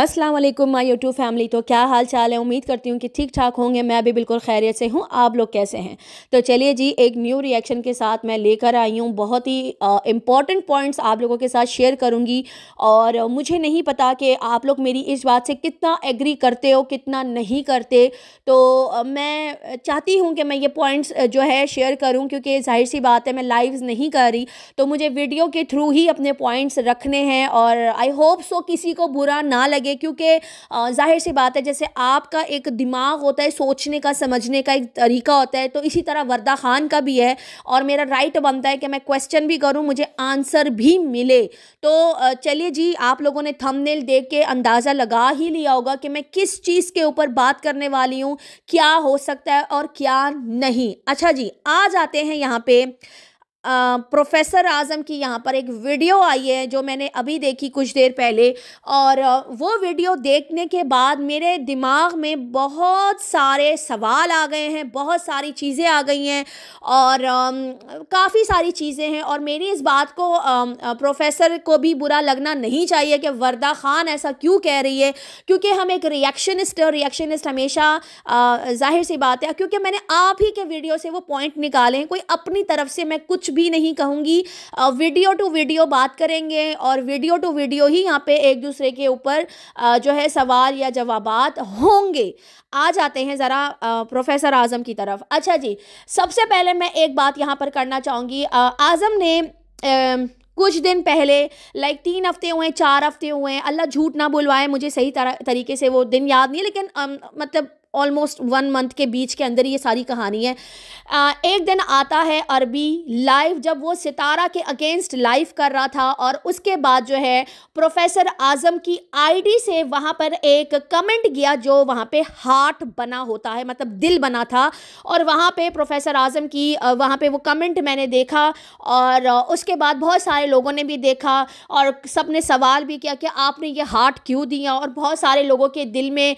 अस्सलाम वालेकुम my YouTube family तो क्या हाल चाल है उम्मीद करती हूँ कि ठीक ठाक होंगे मैं भी बिल्कुल खैरियत से हूँ आप लोग कैसे हैं तो चलिए जी एक न्यू रिएक्शन के साथ मैं लेकर आई हूँ बहुत ही इंपॉर्टेंट पॉइंट्स आप लोगों के साथ शेयर करूँगी और मुझे नहीं पता कि आप लोग मेरी इस बात से कितना एग्री करते हो कितना नहीं करते तो मैं चाहती हूँ कि मैं ये पॉइंट्स जो है शेयर करूँ क्योंकि जाहिर सी बात है मैं लाइव नहीं कर रही तो मुझे वीडियो के थ्रू ही अपने पॉइंट्स रखने हैं और आई होप सो किसी को बुरा ना लगे लगे क्योंकि जाहिर सी बात है जैसे आपका एक दिमाग होता है सोचने का समझने का एक तरीका होता है तो इसी तरह वर्दा खान का भी है और मेरा राइट बनता है कि मैं क्वेश्चन भी करूँ मुझे आंसर भी मिले तो चलिए जी आप लोगों ने थंबनेल देख के अंदाज़ा लगा ही लिया होगा कि मैं किस चीज़ के ऊपर बात करने वाली हूँ क्या हो सकता है और क्या नहीं अच्छा जी आ जाते हैं यहाँ पर प्रोफेसर आज़म की यहाँ पर एक वीडियो आई है जो मैंने अभी देखी कुछ देर पहले और वो वीडियो देखने के बाद मेरे दिमाग में बहुत सारे सवाल आ गए हैं बहुत सारी चीज़ें आ गई हैं और काफ़ी सारी चीज़ें हैं और मेरी इस बात को प्रोफेसर को भी बुरा लगना नहीं चाहिए कि वर्दा ख़ान ऐसा क्यों कह रही है क्योंकि हम एक रिएक्शनिस्ट और रिएक्शनिस्ट हमेशा जाहिर सी बात है क्योंकि मैंने आप ही के वीडियो से वो पॉइंट निकाले हैं कोई अपनी तरफ से मैं कुछ भी नहीं कहूँगी वीडियो टू वीडियो बात करेंगे और वीडियो टू वीडियो ही यहाँ पे एक दूसरे के ऊपर जो है सवाल या जवाब होंगे आ जाते हैं ज़रा प्रोफेसर आज़म की तरफ अच्छा जी सबसे पहले मैं एक बात यहाँ पर करना चाहूँगी आज़म ने आ, कुछ दिन पहले लाइक तीन हफ्ते हुए चार हफ्ते हुए अल्लाह झूठ ना बुलवाए मुझे सही तरह तरीके से वो दिन याद नहीं लेकिन आ, मतलब ऑलमोस्ट वन मंथ के बीच के अंदर ये सारी कहानी है आ, एक दिन आता है अरबी लाइव जब वो सितारा के अगेंस्ट लाइव कर रहा था और उसके बाद जो है प्रोफेसर आजम की आईडी से वहाँ पर एक कमेंट गया जो वहाँ पे हार्ट बना होता है मतलब दिल बना था और वहाँ पे प्रोफेसर आजम की वहाँ पे वो कमेंट मैंने देखा और उसके बाद बहुत सारे लोगों ने भी देखा और सब ने सवाल भी किया कि आपने ये हार्ट क्यों दिया और बहुत सारे लोगों के दिल में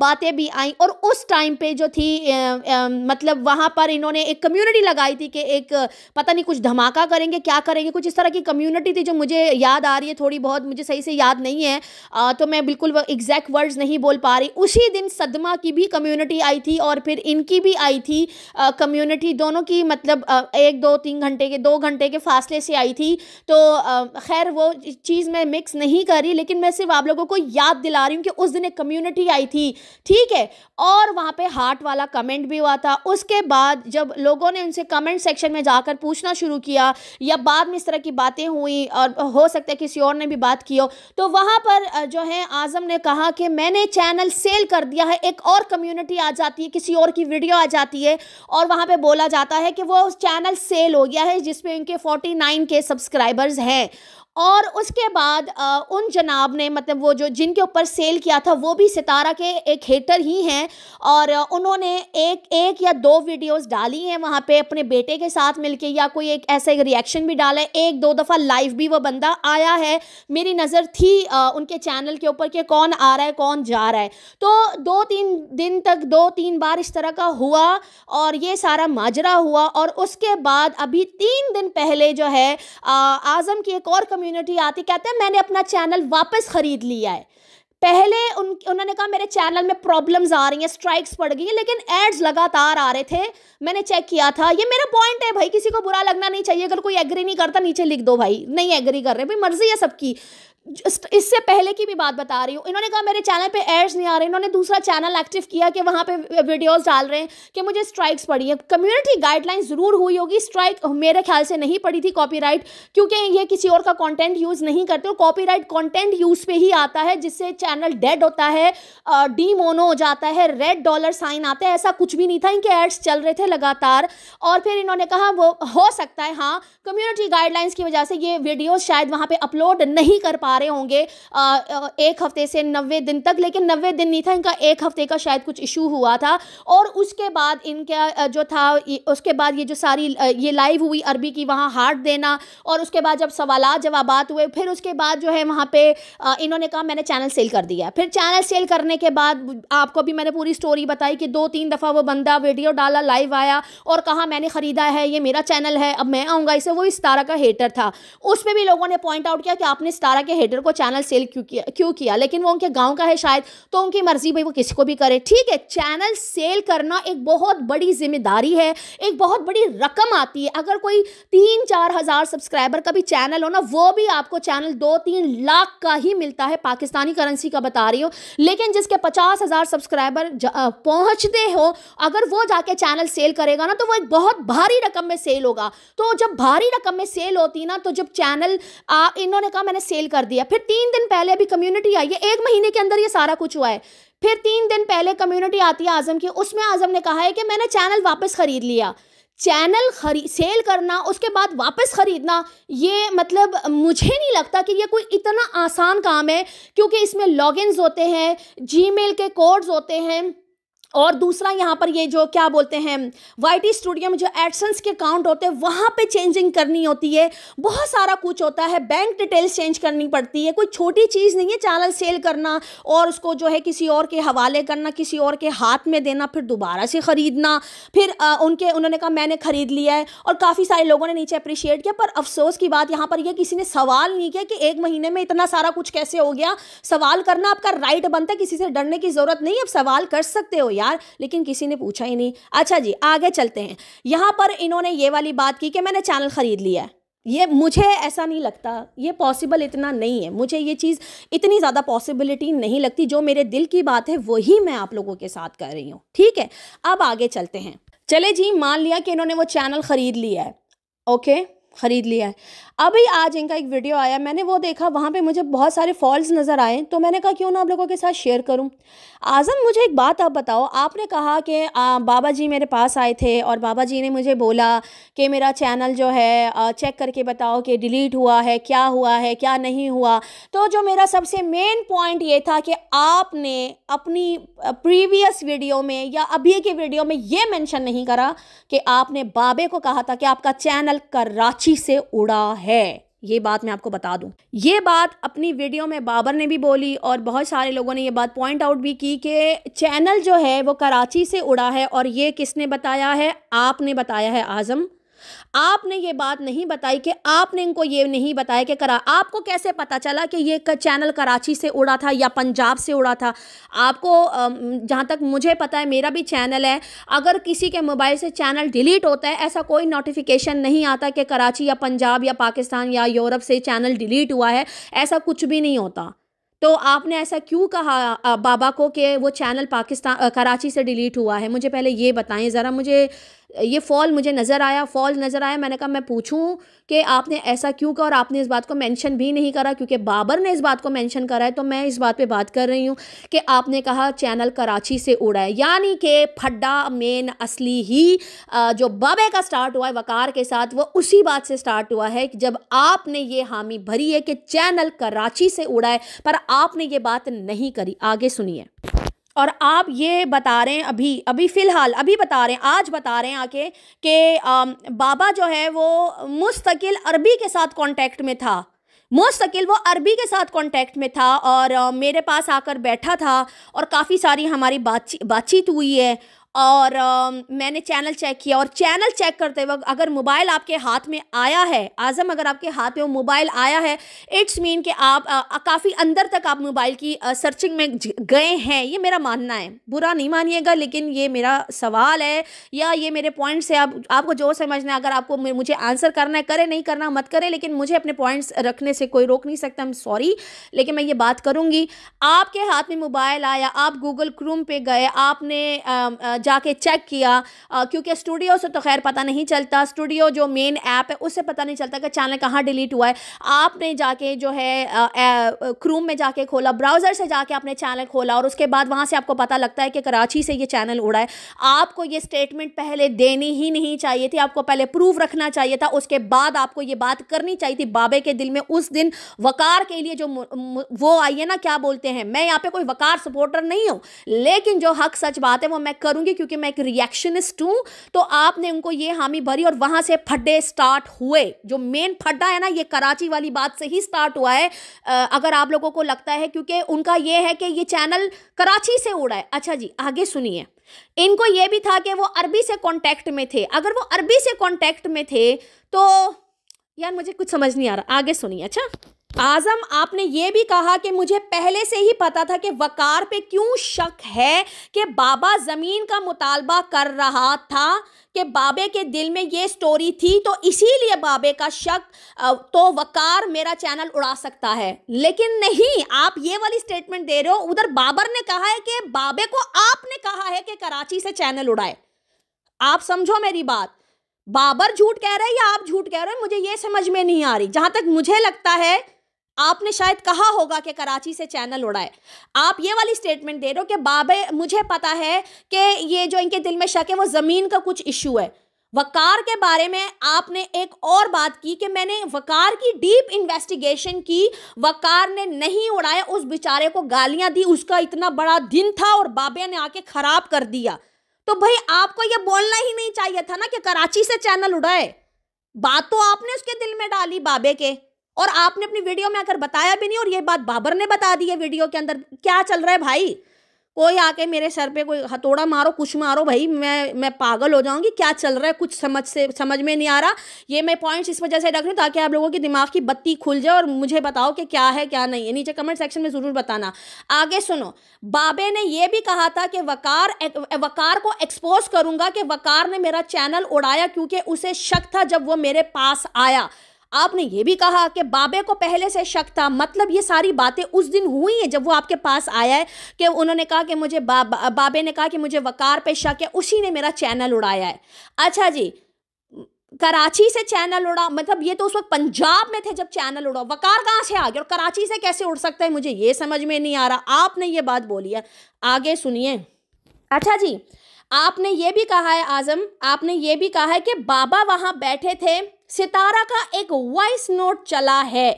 बातें भी आई और उस टाइम पे जो थी आ, आ, मतलब वहाँ पर इन्होंने एक कम्युनिटी लगाई थी कि एक पता नहीं कुछ धमाका करेंगे क्या करेंगे कुछ इस तरह की कम्युनिटी थी जो मुझे याद आ रही है थोड़ी बहुत मुझे सही से याद नहीं है आ, तो मैं बिल्कुल एग्जैक्ट वर्ड्स नहीं बोल पा रही उसी दिन सदमा की भी कम्युनिटी आई थी और फिर इनकी भी आई थी कम्युनिटी दोनों की मतलब आ, एक दो तीन घंटे के दो घंटे के फासले से आई थी तो खैर वो चीज़ मैं मिक्स नहीं कर रही लेकिन मैं सिर्फ आप लोगों को याद दिला रही हूँ कि उस दिन एक कम्युनिटी आई थी ठीक है और वहाँ पे हार्ट वाला कमेंट भी हुआ था उसके बाद जब लोगों ने उनसे कमेंट सेक्शन में जाकर पूछना शुरू किया या बाद में इस तरह की बातें हुई और हो सकता है किसी और ने भी बात की हो तो वहाँ पर जो है आज़म ने कहा कि मैंने चैनल सेल कर दिया है एक और कम्यूनिटी आ जाती है किसी और की वीडियो आ जाती है और वहाँ पर बोला जाता है कि वो चैनल सेल हो गया है जिसमें उनके फोर्टी के सब्सक्राइबर्स हैं और उसके बाद आ, उन जनाब ने मतलब वो जो जिनके ऊपर सेल किया था वो भी सितारा के एक हेटर ही हैं और उन्होंने एक एक या दो वीडियोस डाली हैं वहाँ पे अपने बेटे के साथ मिलके या कोई एक ऐसा एक रिएक्शन भी डाला है एक दो दफ़ा लाइव भी वो बंदा आया है मेरी नज़र थी आ, उनके चैनल के ऊपर कि कौन आ रहा है कौन जा रहा है तो दो तीन दिन तक दो तीन बार इस तरह का हुआ और ये सारा माजरा हुआ और उसके बाद अभी तीन दिन पहले जो है आज़म की एक और कम्युनिटी कम्युनिटी आती कहते हैं मैंने अपना चैनल वापस ख़रीद लिया है पहले उन उन्होंने कहा मेरे चैनल में प्रॉब्लम्स आ रही हैं स्ट्राइक्स पड़ गई हैं लेकिन एड्स लगातार आ रहे थे मैंने चेक किया था ये मेरा पॉइंट है भाई किसी को बुरा लगना नहीं चाहिए अगर कोई एग्री नहीं करता नीचे लिख दो भाई नहीं एग्री कर रहे भाई मर्जी है सबकी इससे पहले की भी बात बता रही हूँ इन्होंने कहा मेरे चैनल पे एड्स नहीं आ रहे इन्होंने दूसरा चैनल एक्टिव किया कि वहाँ पे वीडियोस डाल रहे हैं कि मुझे स्ट्राइक्स पड़ी हैं कम्युनिटी गाइडलाइन ज़रूर हुई होगी स्ट्राइक मेरे ख्याल से नहीं पड़ी थी कॉपीराइट क्योंकि ये किसी और का कॉन्टेंट यूज़ नहीं करते और कॉपी कंटेंट यूज़ पर ही आता है जिससे चैनल डेड होता है डी मोनो हो जाता है रेड डॉलर साइन आता है ऐसा कुछ भी नहीं था इनके एड्स चल रहे थे लगातार और फिर इन्होंने कहा वो हो सकता है हाँ कम्युनिटी गाइडलाइंस की वजह से ये वीडियोज़ शायद वहाँ पर अपलोड नहीं कर पा आ रहे होंगे एक हफ्ते से नब्बे दिन तक लेकिन नब्बे दिन नहीं था इनका एक हफ्ते का शायद कुछ इशू हुआ था और उसके बाद इनका जो था उसके बाद ये जो सारी ये लाइव हुई अरबी की वहाँ हार्ट देना और उसके बाद जब सवाल जवाब हुए फिर उसके बाद जो है वहाँ पे इन्होंने कहा मैंने चैनल सेल कर दिया फिर चैनल सेल करने के बाद आपको भी मैंने पूरी स्टोरी बताई कि दो तीन दफ़ा वो बंदा वीडियो डाला लाइव आया और कहा मैंने ख़रीदा है ये मेरा चैनल है अब मैं आऊँगा इसे वो इस तारा का हेटर था उस पर भी लोगों ने पॉइंट आउट किया कि आपने इस तारा के हेडर को चैनल सेल क्यों किया क्यों किया लेकिन वो उनके गांव का है शायद तो उनकी मर्जी भाई वो किसी को भी करे ठीक है चैनल सेल करना एक बहुत बड़ी जिम्मेदारी है एक बहुत बड़ी रकम आती है अगर कोई तीन चार हज़ार सब्सक्राइबर का भी चैनल हो ना वो भी आपको चैनल दो तीन लाख का ही मिलता है पाकिस्तानी करेंसी का बता रही हो लेकिन जिसके पचास हज़ार सब्सक्राइबर पहुँचते हो अगर वो जाके चैनल सेल करेगा ना तो वो एक बहुत भारी रकम में सेल होगा तो जब भारी रकम में सेल होती ना तो जब चैनल आ, इन्होंने कहा मैंने सेल कर दिया दिया फिर तीन दिन पहले अभी कम्युनिटी आई है एक महीने के अंदर ये सारा कुछ हुआ है फिर तीन दिन पहले कम्युनिटी आती है आजम की उसमें आजम ने कहा है कि मैंने चैनल वापस खरीद लिया चैनल खरी सेल करना उसके बाद वापस ख़रीदना ये मतलब मुझे नहीं लगता कि ये कोई इतना आसान काम है क्योंकि इसमें लॉगिन्स होते हैं जीमेल के कोड्स होते हैं और दूसरा यहाँ पर ये जो क्या बोलते हैं वाई स्टूडियो में जो एडसन्स के अकाउंट होते हैं वहाँ पे चेंजिंग करनी होती है बहुत सारा कुछ होता है बैंक डिटेल्स चेंज करनी पड़ती है कोई छोटी चीज़ नहीं है चैनल सेल करना और उसको जो है किसी और के हवाले करना किसी और के हाथ में देना फिर दोबारा से ख़रीदना फिर आ, उनके उन्होंने कहा मैंने ख़रीद लिया है और काफ़ी सारे लोगों ने नीचे अप्रिशिएट किया पर अफसोस की बात यहाँ पर यह किसी ने सवाल नहीं किया कि एक महीने में इतना सारा कुछ कैसे हो गया सवाल करना आपका राइट बनता है किसी से डरने की ज़रूरत नहीं आप सवाल कर सकते हो यार यार लेकिन किसी ने पूछा ही नहीं अच्छा जी आगे चलते हैं यहाँ पर इन्होंने ये वाली बात की कि मैंने चैनल ख़रीद लिया है ये मुझे ऐसा नहीं लगता ये पॉसिबल इतना नहीं है मुझे ये चीज़ इतनी ज़्यादा पॉसिबिलिटी नहीं लगती जो मेरे दिल की बात है वही मैं आप लोगों के साथ कर रही हूँ ठीक है अब आगे चलते हैं चले जी मान लिया कि इन्होंने वो चैनल ख़रीद लिया है ओके ख़रीद लिया है अभी आज इनका एक वीडियो आया मैंने वो देखा वहाँ पे मुझे बहुत सारे फॉल्ट नज़र आए तो मैंने कहा क्यों ना आप लोगों के साथ शेयर करूँ आज़म मुझे एक बात आप बताओ आपने कहा कि बाबा जी मेरे पास आए थे और बाबा जी ने मुझे बोला कि मेरा चैनल जो है चेक करके बताओ कि डिलीट हुआ है क्या हुआ है क्या नहीं हुआ तो जो मेरा सबसे मेन पॉइंट ये था कि आपने अपनी प्रीवियस वीडियो में या अभी की वीडियो में ये मेंशन नहीं करा कि आपने बाबे को कहा था कि आपका चैनल कराची से उड़ा है है ये बात मैं आपको बता दूं ये बात अपनी वीडियो में बाबर ने भी बोली और बहुत सारे लोगों ने ये बात पॉइंट आउट भी की कि चैनल जो है वो कराची से उड़ा है और ये किसने बताया है आपने बताया है आज़म आपने ये बात नहीं बताई कि आपने इनको ये नहीं बताया कि करा आपको कैसे पता चला कि ये चैनल कराची से उड़ा था या पंजाब से उड़ा था आपको जहाँ तक मुझे पता है मेरा भी चैनल है अगर किसी के मोबाइल से चैनल डिलीट होता है ऐसा कोई नोटिफिकेशन नहीं आता कि कराची या पंजाब या पाकिस्तान या यूरोप से चैनल डिलीट हुआ है ऐसा कुछ भी नहीं होता तो आपने ऐसा क्यों कहा बाबा को कि वो चैनल पाकिस्तान कराची से डिलीट हुआ है मुझे पहले ये बताएं ज़रा मुझे ये फॉल मुझे नज़र आया फॉल नज़र आया मैंने कहा मैं पूछूं कि आपने ऐसा क्यों कहा और आपने इस बात को मेंशन भी नहीं करा क्योंकि बाबर ने इस बात को मेंशन करा है तो मैं इस बात पे बात कर रही हूँ कि आपने कहा चैनल कराची से उड़ा है यानी कि फड्डा मेन असली ही जो बाबे का स्टार्ट हुआ है वकार के साथ वो उसी बात से स्टार्ट हुआ है जब आपने ये हामी भरी है कि चैनल कराची से उड़ा है पर आपने ये बात नहीं करी आगे सुनिए और आप ये बता रहे हैं अभी अभी फ़िलहाल अभी बता रहे हैं आज बता रहे हैं आके कि बाबा जो है वो मुस्तकिल अरबी के साथ कांटेक्ट में था मुस्तकिल वो अरबी के साथ कांटेक्ट में था और मेरे पास आकर बैठा था और काफ़ी सारी हमारी बातचीत बातचीत हुई है और आ, मैंने चैनल चेक किया और चैनल चेक करते वक्त अगर मोबाइल आपके हाथ में आया है आज़म अगर आपके हाथ में मोबाइल आया है इट्स मीन कि आप काफ़ी अंदर तक आप मोबाइल की सर्चिंग में गए हैं ये मेरा मानना है बुरा नहीं मानिएगा लेकिन ये मेरा सवाल है या ये मेरे पॉइंट्स है आप आपको जो समझना है अगर आपको मुझे आंसर करना है करें नहीं करना मत करें लेकिन मुझे अपने पॉइंट्स रखने से कोई रोक नहीं सकता सॉरी लेकिन मैं ये बात करूँगी आपके हाथ में मोबाइल आया आप गूगल क्रूम पर गए आपने जाके चेक किया क्योंकि स्टूडियो से तो खैर पता नहीं चलता स्टूडियो जो मेन ऐप है उससे पता नहीं चलता कि चैनल कहाँ डिलीट हुआ है आपने जाके जो है क्रूम में जाके खोला ब्राउज़र से जाके आपने चैनल खोला और उसके बाद वहाँ से आपको पता लगता है कि कराची से ये चैनल उड़ा है आपको ये स्टेटमेंट पहले देनी ही नहीं चाहिए थी आपको पहले प्रूफ रखना चाहिए था उसके बाद आपको ये बात करनी चाहिए थी बाबे के दिल में उस दिन वकार के लिए जो वो आई है ना क्या बोलते हैं मैं यहाँ पे कोई वकार सपोर्टर नहीं हूँ लेकिन जो हक सच बात है वो मैं करूँगी क्योंकि मैं एक रिएक्शनिस्ट हूँ तो आपने उनको ये हामी भरी और वहाँ से फड्डे स्टार्ट हुए जो मेन फड्डा है ना ये कराची वाली बात से ही स्टार्ट हुआ है अगर आप लोगों को लगता है क्योंकि उनका ये है कि ये चैनल कराची से उड़ा है अच्छा जी आगे सुनिए इनको ये भी था कि वो अरबी से कॉन्टैक्ट में थे अगर वो अरबी से कॉन्टैक्ट में थे तो यार मुझे कुछ समझ नहीं आ रहा आगे सुनिए अच्छा आजम आपने ये भी कहा कि मुझे पहले से ही पता था कि वकार पे क्यों शक है कि बाबा ज़मीन का मुतालबा कर रहा था कि बाबे के दिल में ये स्टोरी थी तो इसीलिए बाबे का शक तो वकार मेरा चैनल उड़ा सकता है लेकिन नहीं आप ये वाली स्टेटमेंट दे रहे हो उधर बाबर ने कहा है कि बाबे को आपने कहा है कि कराची से चैनल उड़ाए आप समझो मेरी बात बाबर झूठ कह रहे हैं या आप झूठ कह रहे हो मुझे ये समझ में नहीं आ रही जहां तक मुझे लगता है आपने शायद कहा होगा कि कराची से चैनल उड़ाए आप ये वाली स्टेटमेंट दे रहे हो कि बाबे मुझे पता है कि ये जो इनके दिल में शक है वो ज़मीन का कुछ इशू है वकार के बारे में आपने एक और बात की कि मैंने वकार की डीप इन्वेस्टिगेशन की वकार ने नहीं उड़ाया उस बेचारे को गालियां दी उसका इतना बड़ा दिन था और बाबे ने आके ख़राब कर दिया तो भाई आपको ये बोलना ही नहीं चाहिए था ना कि कराची से चैनल उड़ाए बात तो आपने उसके दिल में डाली बाबे के और आपने अपनी वीडियो में आकर बताया भी नहीं और ये बात बाबर ने बता दी है वीडियो के अंदर क्या चल रहा है भाई कोई आके मेरे सर पे कोई हथौड़ा मारो कुछ मारो भाई मैं मैं पागल हो जाऊंगी क्या चल रहा है कुछ समझ से समझ में नहीं आ रहा ये मैं पॉइंट्स इस वजह से रख रही हूँ ताकि आप लोगों के दिमाग की बत्ती खुल जाए और मुझे बताओ कि क्या है क्या नहीं है नीचे कमेंट सेक्शन में ज़रूर बताना आगे सुनो बाबे ने यह भी कहा था कि वकार वकार को एक्सपोज करूंगा कि वकार ने मेरा चैनल उड़ाया क्योंकि उसे शक था जब वो मेरे पास आया आपने ये भी कहा कि बाबे को पहले से शक था मतलब ये सारी बातें उस दिन हुई हैं जब वो आपके पास आया है कि उन्होंने कहा कि मुझे बा, बा, बाबे ने कहा कि मुझे वकार पे शक है उसी ने मेरा चैनल उड़ाया है अच्छा जी कराची से चैनल उड़ा मतलब ये तो उस वक्त पंजाब में थे जब चैनल उड़ा वकार कहाँ से आ गया और कराची से कैसे उड़ सकता है मुझे ये समझ में नहीं आ रहा आपने ये बात बोली है आगे सुनिए अच्छा जी आपने ये भी कहा है आज़म आपने ये भी कहा है कि बाबा वहाँ बैठे थे सितारा का एक वॉइस नोट चला है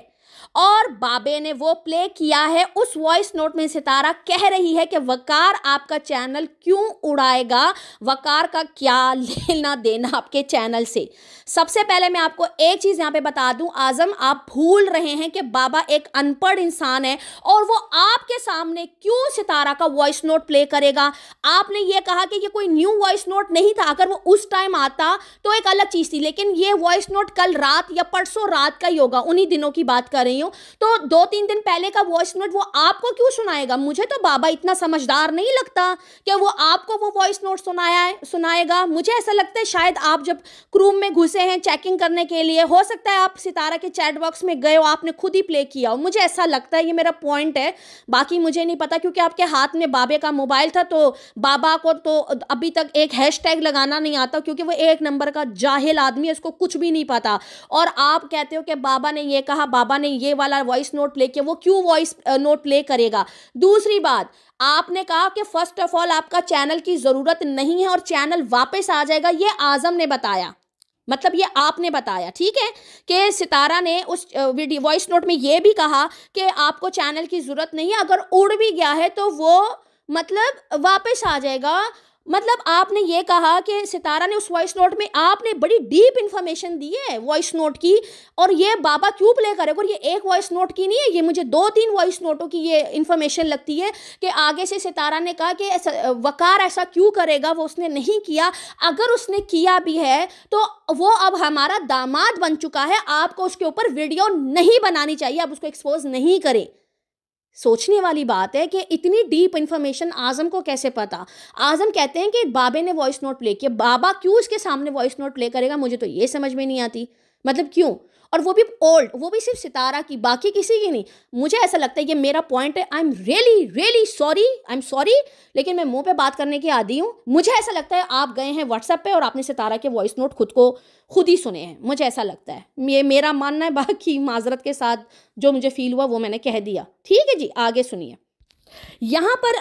और बाबे ने वो प्ले किया है उस वॉइस नोट में सितारा कह रही है कि वकार आपका चैनल क्यों उड़ाएगा वकार का क्या लेना देना आपके चैनल से सबसे पहले मैं आपको एक चीज़ यहाँ पे बता दूं आज़म आप भूल रहे हैं कि बाबा एक अनपढ़ इंसान है और वो आपके सामने क्यों सितारा का वॉइस नोट प्ले करेगा आपने ये कहा कि ये कोई न्यू वॉइस नोट नहीं था अगर वो उस टाइम आता तो एक अलग चीज़ थी लेकिन ये वॉइस नोट कल रात या परसों रात का ही होगा उन्हीं दिनों की बात कर रही हूँ हो तो दो तीन दिन पहले का वॉइस नोट वो आपको क्यों सुनाएगा मुझे तो बाबा इतना समझदार नहीं लगता कि वो आपको वो वॉइस नोट सुनाया सुनाएगा मुझे ऐसा लगता है शायद आप जब क्रूम में घुसे हैं चेकिंग करने के लिए हो सकता है आप सितारा के चैट बॉक्स में गए हो आपने खुद ही प्ले किया हो मुझे ऐसा लगता है ये मेरा पॉइंट है बाकी मुझे नहीं पता क्योंकि आपके हाथ में बाबे का मोबाइल था तो बाबा को तो अभी तक एक हैश लगाना नहीं आता क्योंकि वो एक नंबर का जाहिल आदमी है उसको कुछ भी नहीं पता और आप कहते हो कि बाबा ने ये कहा बाबा ने ये ये वाला वॉइस नोट प्ले किया वो क्यों वॉइस नोट प्ले करेगा दूसरी बात आपने कहा कि फर्स्ट ऑफ ऑल आपका चैनल की ज़रूरत नहीं है और चैनल वापस आ जाएगा ये आज़म ने बताया मतलब ये आपने बताया ठीक है कि सितारा ने उस वीडियो वॉइस नोट में ये भी कहा कि आपको चैनल की ज़रूरत नहीं है अगर उड़ भी गया है तो वो मतलब वापस आ जाएगा मतलब आपने ये कहा कि सितारा ने उस वॉइस नोट में आपने बड़ी डीप इन्फॉर्मेशन दी है वॉइस नोट की और ये बाबा क्यों प्ले करेगा और ये एक वॉइस नोट की नहीं है ये मुझे दो तीन वॉइस नोटों की ये इन्फॉर्मेशन लगती है कि आगे से सितारा ने कहा कि वकार ऐसा क्यों करेगा वो उसने नहीं किया अगर उसने किया भी है तो वो अब हमारा दामाद बन चुका है आपको उसके ऊपर वीडियो नहीं बनानी चाहिए आप उसको एक्सपोज नहीं करें सोचने वाली बात है कि इतनी डीप इन्फॉर्मेशन आजम को कैसे पता आजम कहते हैं कि बाबे ने वॉइस नोट प्ले किया बाबा क्यों उसके सामने वॉइस नोट प्ले करेगा मुझे तो ये समझ में नहीं आती मतलब क्यों और वो भी ओल्ड वो भी सिर्फ सितारा की बाकी किसी की नहीं मुझे ऐसा लगता है ये मेरा पॉइंट है I am really really sorry I am sorry लेकिन मैं मुंह पे बात करने की आदि हूँ मुझे ऐसा लगता है आप गए हैं व्हाट्सएप पे और आपने सितारा के वॉइस नोट खुद को खुद ही सुने हैं मुझे ऐसा लगता है ये मेरा मानना है बाकी माजरत के साथ जो मुझे फील हुआ वो मैंने कह दिया ठीक है जी आगे सुनिए यहाँ पर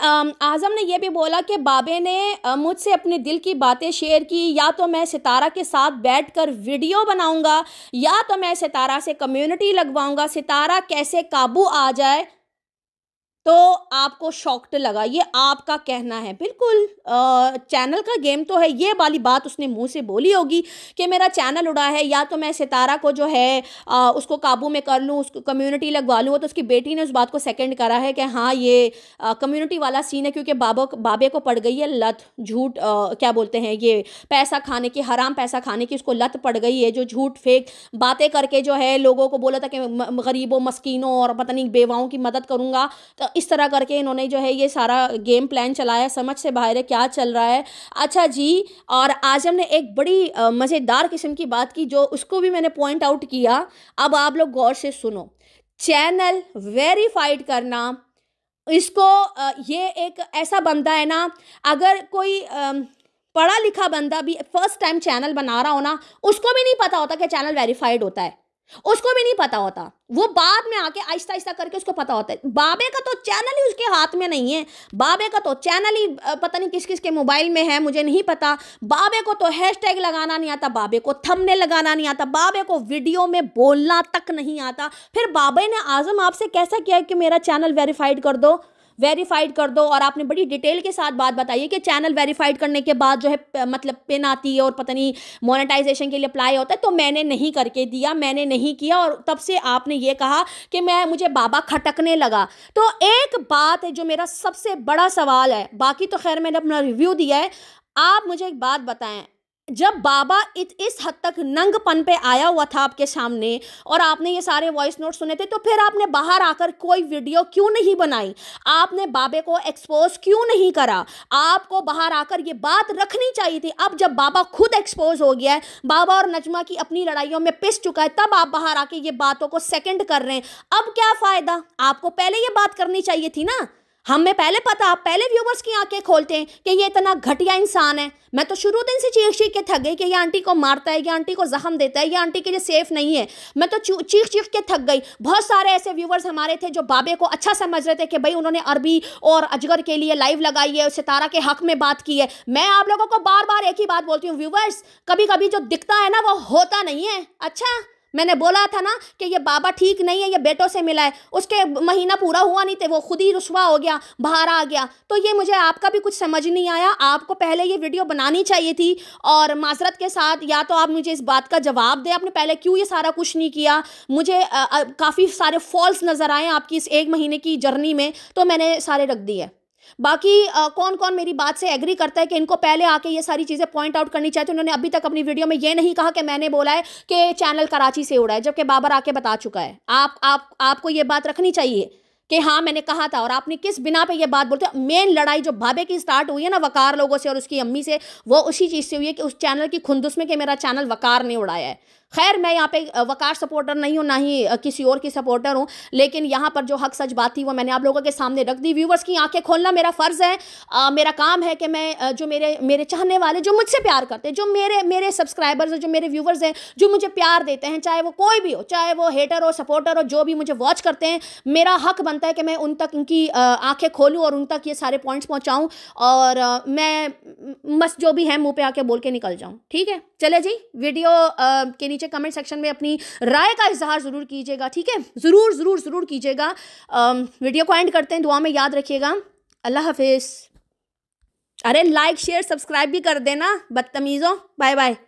आज़म ने यह भी बोला कि बाबे ने मुझसे अपने दिल की बातें शेयर की या तो मैं सितारा के साथ बैठ कर वीडियो बनाऊँगा या तो मैं सितारा से कम्यूनिटी लगवाऊँगा सितारा कैसे काबू आ जाए तो आपको शॉक्ट लगा ये आपका कहना है बिल्कुल आ, चैनल का गेम तो है ये वाली बात उसने मुंह से बोली होगी कि मेरा चैनल उड़ा है या तो मैं सितारा को जो है आ, उसको काबू में कर लूँ उसको कम्युनिटी लगवा लूँ तो उसकी बेटी ने उस बात को सेकेंड करा है कि हाँ ये कम्युनिटी वाला सीन है क्योंकि बाबा बाबे को पड़ गई है लत झूठ क्या बोलते हैं ये पैसा खाने की हराम पैसा खाने की उसको लत पड़ गई है जो झूठ फेंक बातें करके जो है लोगों को बोला था कि गरीबों मस्किनों और पता नहीं बेवाओं की मदद करूँगा तो इस तरह करके इन्होंने जो है ये सारा गेम प्लान चलाया समझ से बाहर है क्या चल रहा है अच्छा जी और आजम ने एक बड़ी मज़ेदार किस्म की बात की जो उसको भी मैंने पॉइंट आउट किया अब आप लोग गौर से सुनो चैनल वेरीफाइड करना इसको ये एक ऐसा बंदा है ना अगर कोई पढ़ा लिखा बंदा भी फर्स्ट टाइम चैनल बना रहा हो ना उसको भी नहीं पता होता कि चैनल वेरीफाइड होता है उसको भी नहीं पता होता वो बाद में आके आहिस्ता आहिस्ता करके उसको पता होता है बाबे का तो चैनल ही उसके हाथ में नहीं है बाबे का तो चैनल ही पता नहीं किस किस के मोबाइल में है मुझे नहीं पता बाबे को तो हैशटैग लगाना नहीं आता बाबे को थमने लगाना नहीं आता बाबे को वीडियो में बोलना तक नहीं आता फिर बाबे ने आजम आपसे कैसा किया कि मेरा चैनल वेरीफाइड कर दो वेरीफाइड कर दो और आपने बड़ी डिटेल के साथ बात बताइए कि चैनल वेरीफाइड करने के बाद जो है मतलब पिन आती है और पता नहीं मोनेटाइजेशन के लिए अप्लाई होता है तो मैंने नहीं करके दिया मैंने नहीं किया और तब से आपने ये कहा कि मैं मुझे बाबा खटकने लगा तो एक बात है जो मेरा सबसे बड़ा सवाल है बाकी तो खैर मैंने अपना रिव्यू दिया है आप मुझे एक बात बताएं जब बाबा इत इस हद तक नंगपन पे आया हुआ था आपके सामने और आपने ये सारे वॉइस नोट सुने थे तो फिर आपने बाहर आकर कोई वीडियो क्यों नहीं बनाई आपने बाबे को एक्सपोज क्यों नहीं करा आपको बाहर आकर ये बात रखनी चाहिए थी अब जब बाबा खुद एक्सपोज हो गया है बाबा और नजमा की अपनी लड़ाइयों में पिस चुका है तब आप बाहर आके ये बातों को सेकेंड कर रहे हैं अब क्या फ़ायदा आपको पहले ये बात करनी चाहिए थी ना हमें पहले पता पहले व्यूवर्स की आंखें खोलते हैं कि ये इतना घटिया इंसान है मैं तो शुरू दिन से चीख चीख के थक गई कि ये आंटी को मारता है ये आंटी को जख्म देता है ये आंटी के लिए सेफ नहीं है मैं तो चीख चीख के थक गई बहुत सारे ऐसे व्यूवर्स हमारे थे जो बाबे को अच्छा समझ रहे थे कि भाई उन्होंने अरबी और अजगर के लिए लाइव लगाई है सितारा के हक में बात की है मैं आप लोगों को बार बार एक ही बात बोलती हूँ व्यूवर्स कभी कभी जो दिखता है ना वो होता नहीं है अच्छा मैंने बोला था ना कि ये बाबा ठीक नहीं है ये बेटों से मिला है उसके महीना पूरा हुआ नहीं थे वो खुद ही रुसवा हो गया बाहर आ गया तो ये मुझे आपका भी कुछ समझ नहीं आया आपको पहले ये वीडियो बनानी चाहिए थी और माजरत के साथ या तो आप मुझे इस बात का जवाब दें आपने पहले क्यों ये सारा कुछ नहीं किया मुझे काफ़ी सारे फॉल्स नज़र आए आपकी इस एक महीने की जर्नी में तो मैंने सारे रख दिए बाकी आ, कौन कौन मेरी बात से एग्री करता है कि इनको पहले आके ये सारी चीज़ें पॉइंट आउट करनी चाहिए तो उन्होंने अभी तक अपनी वीडियो में ये नहीं कहा कि मैंने बोला है कि चैनल कराची से उड़ा है जबकि बाबर आके बता चुका है आप आप आपको ये बात रखनी चाहिए कि हाँ मैंने कहा था और आपने किस बिना पे ये बात बोलते मेन लड़ाई जो भाभे की स्टार्ट हुई है ना वकार लोगों से और उसकी अम्मी से वो उसी चीज़ से हुई है कि उस चैनल की खुंदुस में कि मेरा चैनल वकार ने उड़ाया है खैर मैं यहाँ पे वकार सपोर्टर नहीं हूँ ना ही किसी और की सपोर्टर हूँ लेकिन यहाँ पर जो हक सच बात थी वो मैंने आप लोगों के सामने रख दी व्यूवर्स की आंखें खोलना मेरा फ़र्ज़ है आ, मेरा काम है कि मैं जो मेरे मेरे चाहने वाले जो मुझसे प्यार करते हैं जो मेरे मेरे सब्सक्राइबर्स हैं जो मेरे व्यूवर्स हैं जो मुझे प्यार देते हैं चाहे वो कोई भी हो चाहे वो हेटर हो सपोर्टर हो जो भी मुझे वॉच करते हैं मेरा हक बनता है कि मैं उन तक उनकी आँखें खोलूँ और उन तक ये सारे पॉइंट्स पहुँचाऊँ और मैं मस्त जो भी है मुँह पर आके बोल के निकल जाऊँ ठीक है चले जी वीडियो के नीचे कमेंट सेक्शन में अपनी राय का इजहार ज़रूर कीजिएगा ठीक है ज़रूर ज़रूर ज़रूर कीजिएगा वीडियो को एंड करते हैं दुआ में याद रखिएगा अल्लाह हाफिज़ अरे लाइक शेयर सब्सक्राइब भी कर देना बदतमीज़ों बाय बाय